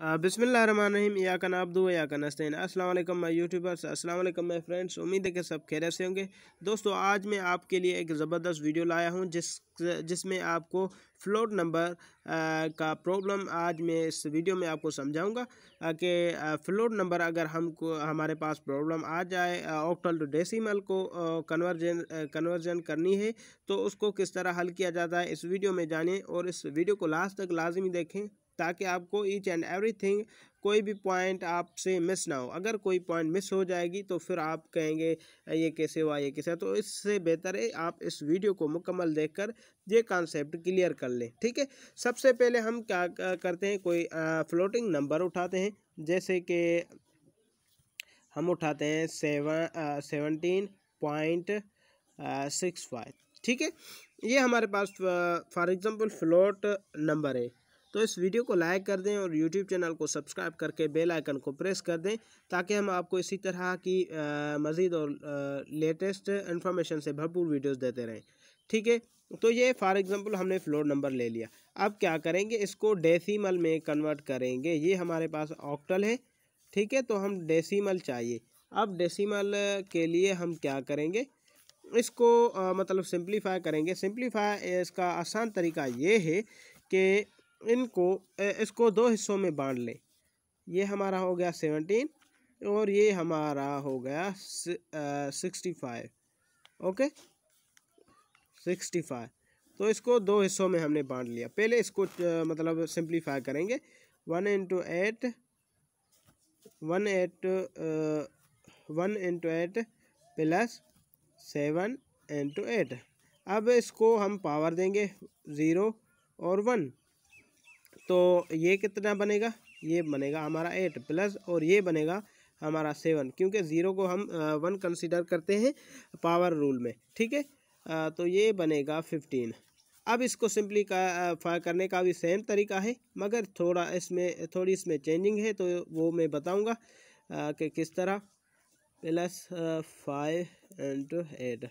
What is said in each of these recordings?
बिस्मिल या का अब्दू या कन हसैन असल मैं यूट्यूबर्स असल मैं फ्रेंड्स उम्मीद है कि सब खैर से होंगे दोस्तों आज मैं आपके लिए एक ज़बरदस्त वीडियो लाया हूँ जिस जिसमें आपको फ्लोट नंबर का प्रॉब्लम आज मैं इस वीडियो में आपको समझाऊंगा कि फ्लोट नंबर अगर हमको हमारे पास प्रॉब्लम आ जाए ऑक्टल टू डेसिमल को कन्वर्जन कन्वर्जन करनी है तो उसको किस तरह हल किया जाता है इस वीडियो में जानें और इस वीडियो को लास्ट तक लाजमी देखें ताकि आपको ईच एंड एवरीथिंग कोई भी पॉइंट आपसे मिस ना हो अगर कोई पॉइंट मिस हो जाएगी तो फिर आप कहेंगे ये कैसे हुआ ये कैसे तो इससे बेहतर है आप इस वीडियो को मुकम्मल देखकर ये कॉन्सेप्ट क्लियर कर लें ठीक है सबसे पहले हम क्या करते हैं कोई फ्लोटिंग नंबर उठाते हैं जैसे कि हम उठाते हैं seven seventeen point six five ठीक है ये हमारे पास फॉर एग्जांपल फ्लोट नंबर है तो इस वीडियो को लाइक कर दें और यूट्यूब चैनल को सब्सक्राइब करके बेल आइकन को प्रेस कर दें ताकि हम आपको इसी तरह की मज़ीद और लेटेस्ट इन्फॉर्मेशन से भरपूर वीडियोस देते रहें ठीक है तो ये फॉर एग्ज़ाम्पल हमने फ्लोर नंबर ले लिया अब क्या करेंगे इसको डेसीमल में कन्वर्ट करेंगे ये हमारे पास ऑक्टल है ठीक है तो हम डेसीमल चाहिए अब डेसीमल के लिए हम क्या करेंगे इसको आ, मतलब सिंप्लीफाई करेंगे सिंप्लीफाई इसका आसान तरीका ये है कि इनको इसको दो हिस्सों में बांट लें ये हमारा हो गया सेवनटीन और ये हमारा हो गया sixty five okay sixty five तो इसको दो हिस्सों में हमने बांट लिया पहले इसको मतलब सिंप्लीफाई करेंगे one into eight one eight one into eight plus seven into eight अब इसको हम पावर देंगे ज़ीरो और वन तो ये कितना बनेगा ये बनेगा हमारा एट प्लस और ये बनेगा हमारा सेवन क्योंकि ज़ीरो को हम वन कंसिडर करते हैं पावर रूल में ठीक है तो ये बनेगा फिफ्टीन अब इसको सिंपली करने का भी सेम तरीका है मगर थोड़ा इसमें थोड़ी इसमें चेंजिंग है तो वो मैं बताऊंगा कि किस तरह प्लस फाइव एंड एट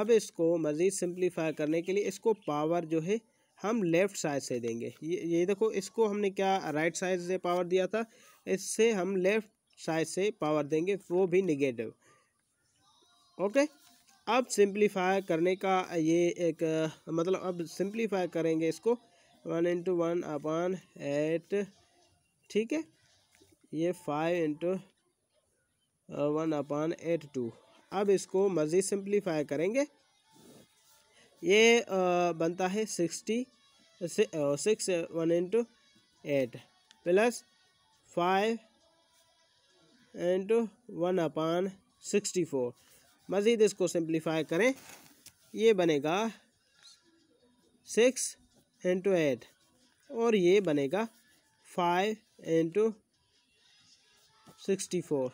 अब इसको मज़ीद सिंप्लीफाई करने के लिए इसको पावर जो है हम लेफ़्ट साइड से देंगे ये ये देखो इसको हमने क्या राइट साइड से पावर दिया था इससे हम लेफ़्ट साइड से पावर देंगे वो भी निगेटिव ओके अब सिंप्लीफाई करने का ये एक मतलब अब सिंप्लीफाई करेंगे इसको one into one upon eight ठीक है ये five into one upon eight two अब इसको मज़ीद सिंप्लीफाई करेंगे ये बनता है sixty six one into eight plus five into one upon sixty four मज़ीद इसको सिंप्लीफाई करें ये बनेगा सिक्स इंटू एट और ये बनेगा फाइव इंटू सिक्सटी फोर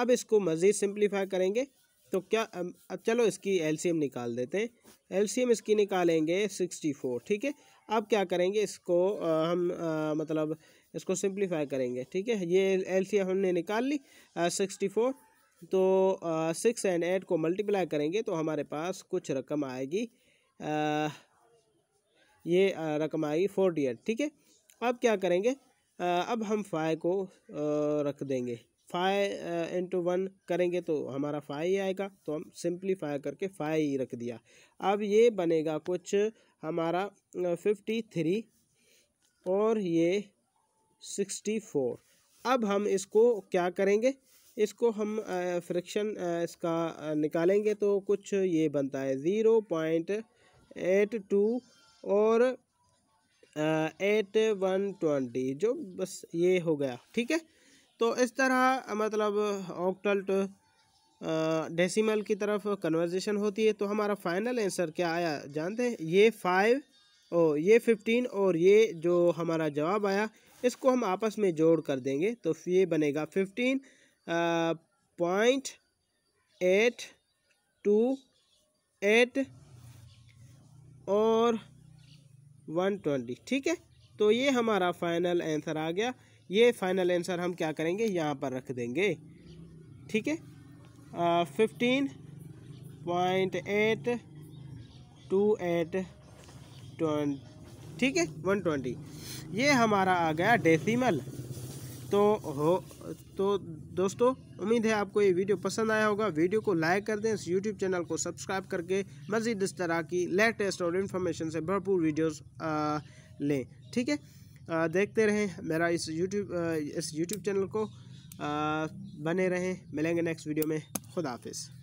अब इसको मज़ीद सिंप्लीफाई करेंगे तो क्या अब चलो इसकी एलसीएम निकाल देते हैं एलसीएम इसकी निकालेंगे सिक्सटी फोर ठीक है अब क्या करेंगे इसको आ, हम आ, मतलब इसको सिंप्लीफाई करेंगे ठीक है ये एलसीएम हमने निकाल ली सिक्सटी फोर तो सिक्स एंड एट को मल्टीप्लाई करेंगे तो हमारे पास कुछ रकम आएगी आ, ये रकम आएगी फोर्टी एट ठीक है अब क्या करेंगे अब हम फाइव को रख देंगे फाइव इंटू वन करेंगे तो हमारा फाइव ही आएगा तो हम सिंप्लीफाई करके फाइव ही रख दिया अब ये बनेगा कुछ हमारा फिफ्टी थ्री और ये सिक्सटी फोर अब हम इसको क्या करेंगे इसको हम फ्रिक्शन इसका निकालेंगे तो कुछ ये बनता है ज़ीरो पॉइंट एट टू और एट वन ट्वेंटी जो बस ये हो गया ठीक है तो इस तरह मतलब ऑक्टल्ट डेसिमल की तरफ कन्वर्जेशन होती है तो हमारा फाइनल आंसर क्या आया जानते हैं ये फाइव और ये फिफ्टीन और ये जो हमारा जवाब आया इसको हम आपस में जोड़ कर देंगे तो ये बनेगा fifteen point eight two eight और वन ट्वेंटी ठीक है तो ये हमारा फाइनल आंसर आ गया ये फाइनल आंसर हम क्या करेंगे यहाँ पर रख देंगे ठीक है fifteen point eight two eight ठीक है वन ट्वेंटी ये हमारा आ गया डेसिमल तो हो तो दोस्तों उम्मीद है आपको ये वीडियो पसंद आया होगा वीडियो को लाइक कर दें इस यूट्यूब चैनल को सब्सक्राइब करके मज़ीद इस तरह की लेटेस्ट और इन्फॉर्मेशन से भरपूर वीडियोस आ, लें ठीक है देखते रहें मेरा इस यूट्यूब इस यूट्यूब चैनल को बने रहें मिलेंगे नेक्स्ट वीडियो में खुदा हाफिज़